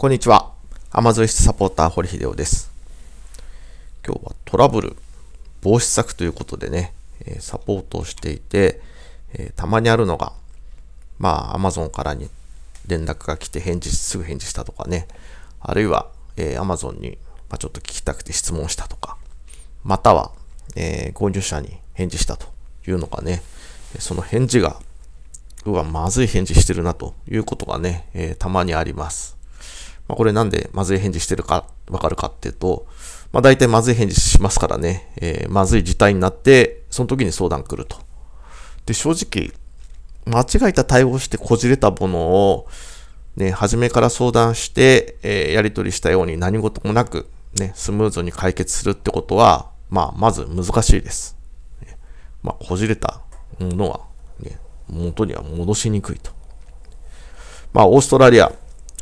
こんにちは。アマゾイスサポーター、堀秀夫です。今日はトラブル防止策ということでね、えサポートをしていて、えたまにあるのが、まあ、アマゾンからに連絡が来て返事、すぐ返事したとかね、あるいは、えアマゾンに、まちょっと聞きたくて質問したとか、または、えー、購入者に返事したというのがね、その返事が、うわ、まずい返事してるなということがね、えー、たまにあります。まあ、これなんでまずい返事してるかわかるかっていうと、まあ、大体まずい返事しますからね、えー、まずい事態になって、その時に相談来ると。で、正直、間違えた対応してこじれたものを、ね、初めから相談して、えー、やり取りしたように何事もなく、ね、スムーズに解決するってことは、まあ、まず難しいです。まあ、こじれたものは、ね、元には戻しにくいと。まあ、オーストラリア、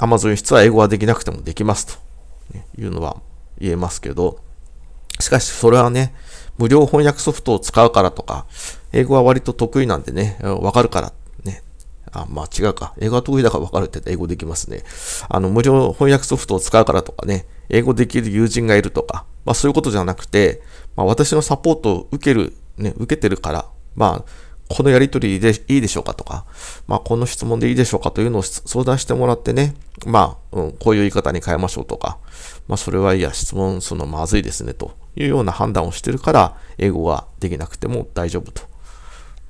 Amazon 輸は英語ができなくてもできますというのは言えますけど、しかしそれはね、無料翻訳ソフトを使うからとか、英語は割と得意なんでね、わかるから、ね。あ、まあ違うか。英語は得意だからわかるって英語できますね。あの、無料翻訳ソフトを使うからとかね、英語できる友人がいるとか、まあそういうことじゃなくて、まあ私のサポートを受ける、ね、受けてるから、まあ、このやりとりでいいでしょうかとか、まあ、この質問でいいでしょうかというのを相談してもらってね、まあ、うん、こういう言い方に変えましょうとか、まあ、それはいや、質問そのまずいですね、というような判断をしてるから、英語ができなくても大丈夫と。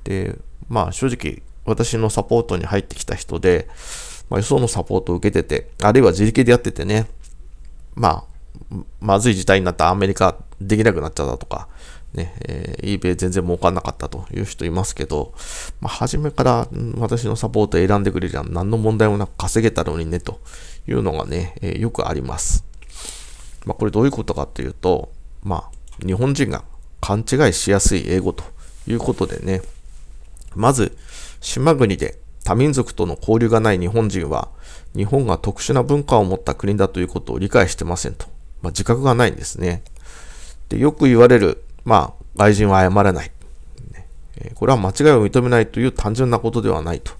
で、まあ、正直、私のサポートに入ってきた人で、まあ、予想のサポートを受けてて、あるいは自力でやっててね、まあ、まずい事態になったアメリカできなくなっちゃったとか、ね、えー、eBay 全然儲かんなかったという人いますけど、まあ、初めから私のサポート選んでくれりゃ何の問題もなく稼げたのにね、というのがね、えー、よくあります。まあ、これどういうことかというと、まあ、日本人が勘違いしやすい英語ということでね、まず、島国で多民族との交流がない日本人は、日本が特殊な文化を持った国だということを理解してませんと。まあ、自覚がないんですね。でよく言われる、まあ、外人は謝らない。これは間違いを認めないという単純なことではないと。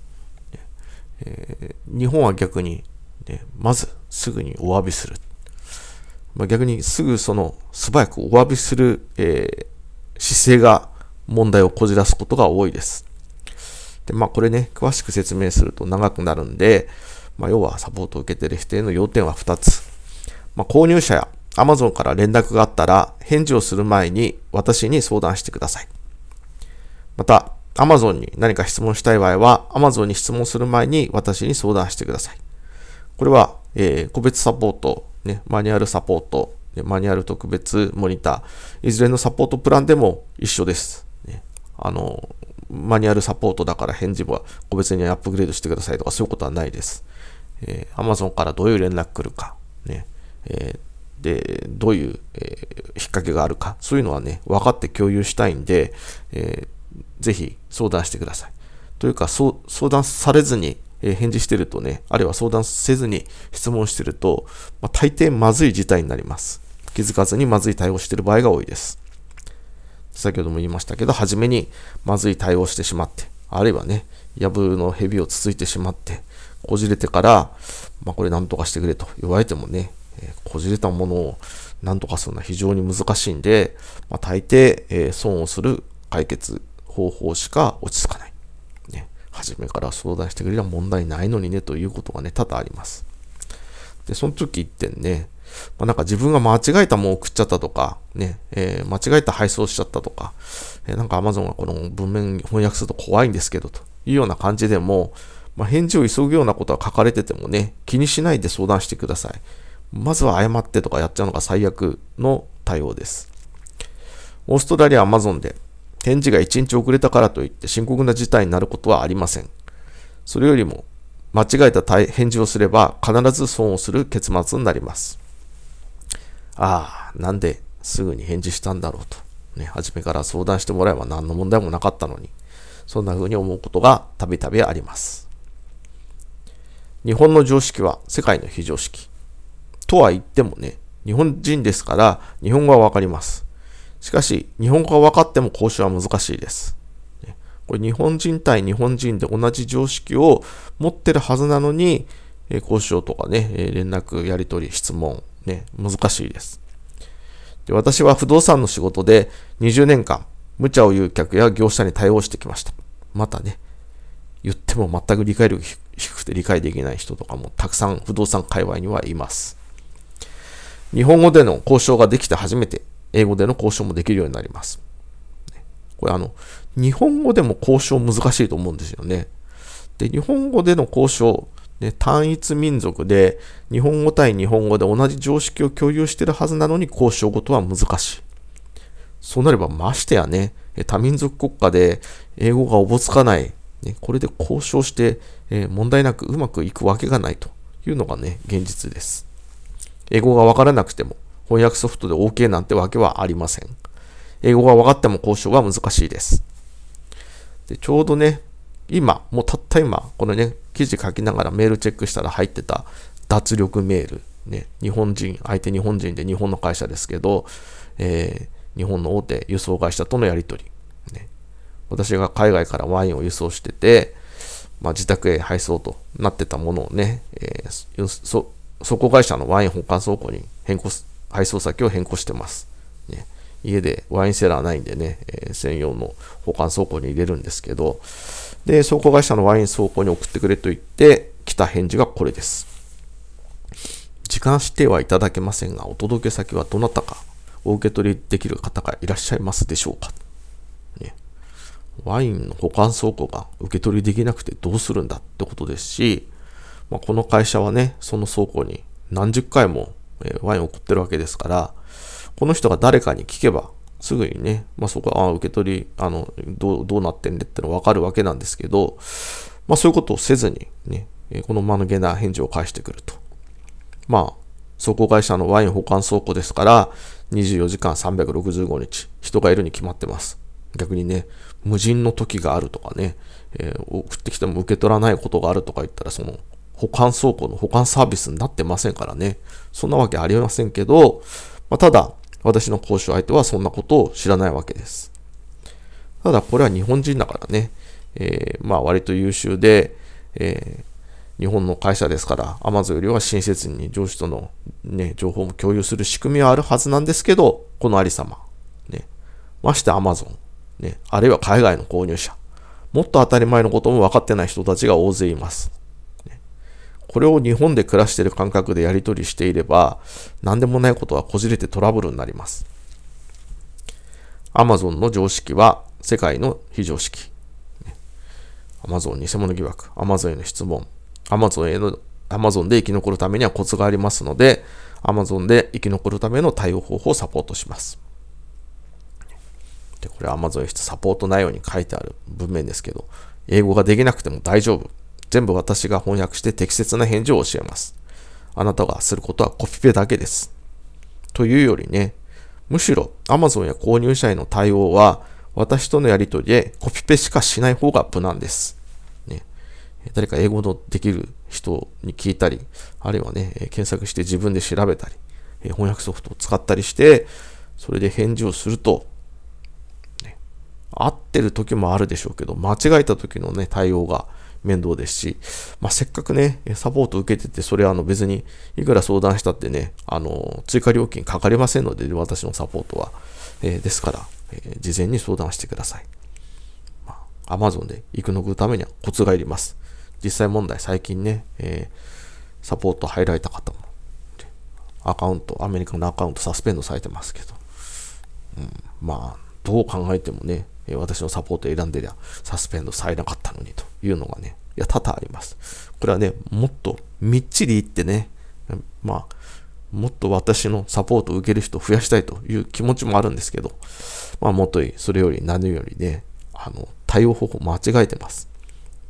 えー、日本は逆に、ね、まずすぐにお詫びする。まあ、逆にすぐその素早くお詫びする、えー、姿勢が問題をこじらすことが多いです。でまあ、これね、詳しく説明すると長くなるんで、まあ、要はサポートを受けている人への要点は2つ。まあ、購入者や Amazon から連絡があったら返事をする前に私に相談してください。また、Amazon に何か質問したい場合は Amazon に質問する前に私に相談してください。これは、えー、個別サポート、ね、マニュアルサポート、マニュアル特別モニター、いずれのサポートプランでも一緒です。ね、あの、マニュアルサポートだから返事は個別にアップグレードしてくださいとかそういうことはないです。えー、Amazon からどういう連絡来るか、ね、えーで、どういう、えー、引っ掛けがあるか、そういうのはね、分かって共有したいんで、えー、ぜひ相談してください。というか、相談されずに、えー、返事してるとね、あるいは相談せずに質問してると、まあ、大抵まずい事態になります。気づかずにまずい対応してる場合が多いです。先ほども言いましたけど、初めにまずい対応してしまって、あるいはね、やぶの蛇をつついてしまって、こじれてから、まあ、これなんとかしてくれと言われてもね、えー、こじれたものを何とかするのは非常に難しいんで、まあ、大抵、えー、損をする解決方法しか落ち着かない。ね、初めから相談してくれれば問題ないのにね、ということがね、多々あります。で、その時一点ね、まあ、なんか自分が間違えたものを送っちゃったとか、ね、えー、間違えた配送しちゃったとか、えー、なんか Amazon がこの文面翻訳すると怖いんですけど、というような感じでも、まあ、返事を急ぐようなことは書かれててもね、気にしないで相談してください。まずは謝ってとかやっちゃうのが最悪の対応です。オーストラリアアマゾンで返事が1日遅れたからといって深刻な事態になることはありません。それよりも間違えた返事をすれば必ず損をする結末になります。ああ、なんですぐに返事したんだろうと。ね、初めから相談してもらえば何の問題もなかったのに、そんな風に思うことがたびたびあります。日本の常識は世界の非常識。とは言ってもね、日本人ですから、日本語はわかります。しかし、日本語が分かっても講習は難しいです。これ日本人対日本人で同じ常識を持ってるはずなのに、え講習とかね、え連絡、やり取り、質問、ね、難しいです。で私は不動産の仕事で20年間、無茶を言う客や業者に対応してきました。またね、言っても全く理解力低くて理解できない人とかもたくさん不動産界隈にはいます。日本語での交渉ができて初めて、英語での交渉もできるようになります。これあの、日本語でも交渉難しいと思うんですよね。で、日本語での交渉、ね、単一民族で日本語対日本語で同じ常識を共有してるはずなのに交渉ごとは難しい。そうなればましてやね、多民族国家で英語がおぼつかない、ね、これで交渉して、え問題なくうまくいくわけがないというのがね、現実です。英語がわからなくても翻訳ソフトで OK なんてわけはありません。英語が分かっても交渉が難しいです。でちょうどね、今、もうたった今、このね、記事書きながらメールチェックしたら入ってた脱力メール。ね、日本人、相手日本人で日本の会社ですけど、えー、日本の大手輸送会社とのやり取り、ね。私が海外からワインを輸送してて、まあ、自宅へ配送となってたものをね、えー、倉庫会社のワイン保管倉庫に変更配送先を変更してます。ね、家でワインセラーないんでね、えー、専用の保管倉庫に入れるんですけど、で、倉庫会社のワイン倉庫に送ってくれと言って、来た返事がこれです。時間指定はいただけませんが、お届け先はどなたか、お受け取りできる方がいらっしゃいますでしょうか。ね、ワインの保管倉庫が受け取りできなくてどうするんだってことですし、まあ、この会社はね、その倉庫に何十回もワインを送ってるわけですから、この人が誰かに聞けば、すぐにね、まあ、そこは、あ受け取り、あの、どう、どうなってんねってのわかるわけなんですけど、まあ、そういうことをせずにね、この間抜けな返事を返してくると。まあ、倉庫会社のワイン保管倉庫ですから、24時間365日、人がいるに決まってます。逆にね、無人の時があるとかね、えー、送ってきても受け取らないことがあるとか言ったら、その、保管倉庫の保管サービスになってませんからね。そんなわけありませんけど、まあ、ただ、私の交渉相手はそんなことを知らないわけです。ただ、これは日本人だからね、えー、まあ、割と優秀で、えー、日本の会社ですから、アマゾンよりは親切に上司との、ね、情報も共有する仕組みはあるはずなんですけど、このありさま。ね、まして Amazon、ね、あるいは海外の購入者。もっと当たり前のことも分かってない人たちが大勢います。これを日本で暮らしている感覚でやり取りしていれば、何でもないことはこじれてトラブルになります。Amazon の常識は世界の非常識。Amazon 偽物疑惑、Amazon への質問、Amazon へのアマゾンで生き残るためにはコツがありますので、Amazon で生き残るための対応方法をサポートします。で、これ Amazon へサポート内容に書いてある文面ですけど、英語ができなくても大丈夫。全部私が翻訳して適切な返事を教えます。あなたがすることはコピペだけです。というよりね、むしろ Amazon や購入者への対応は私とのやりとりでコピペしかしない方が無難です。ね、誰か英語のできる人に聞いたり、あるいはね、検索して自分で調べたり、翻訳ソフトを使ったりして、それで返事をすると、ね、合ってる時もあるでしょうけど、間違えた時のね、対応が面倒ですし、まあ、せっかくね、サポート受けてて、それあの別にいくら相談したってね、あの、追加料金かかりませんので、私のサポートは。えー、ですから、えー、事前に相談してください。まあ、Amazon で生き残るためにはコツがいります。実際問題、最近ね、えー、サポート入られた方も、アカウント、アメリカのアカウントサスペンドされてますけど、うん、まあ、どう考えてもね、え私のサポート選んでりゃ、サスペンドされなかったのにというのがね、いや、多々あります。これはね、もっとみっちり言ってね、まあ、もっと私のサポートを受ける人を増やしたいという気持ちもあるんですけど、まあ、もっといそれより何よりね、あの、対応方法間違えてます。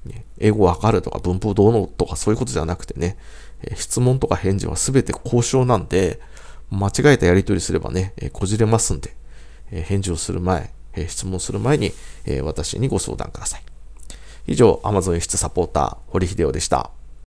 ね、英語わかるとか文法どうのとかそういうことじゃなくてね、え質問とか返事は全て交渉なんで、間違えたやり取りすればね、えこじれますんで、え返事をする前、え質問する前に、え私にご相談ください。以上、Amazon 輸出サポーター、堀秀夫でした。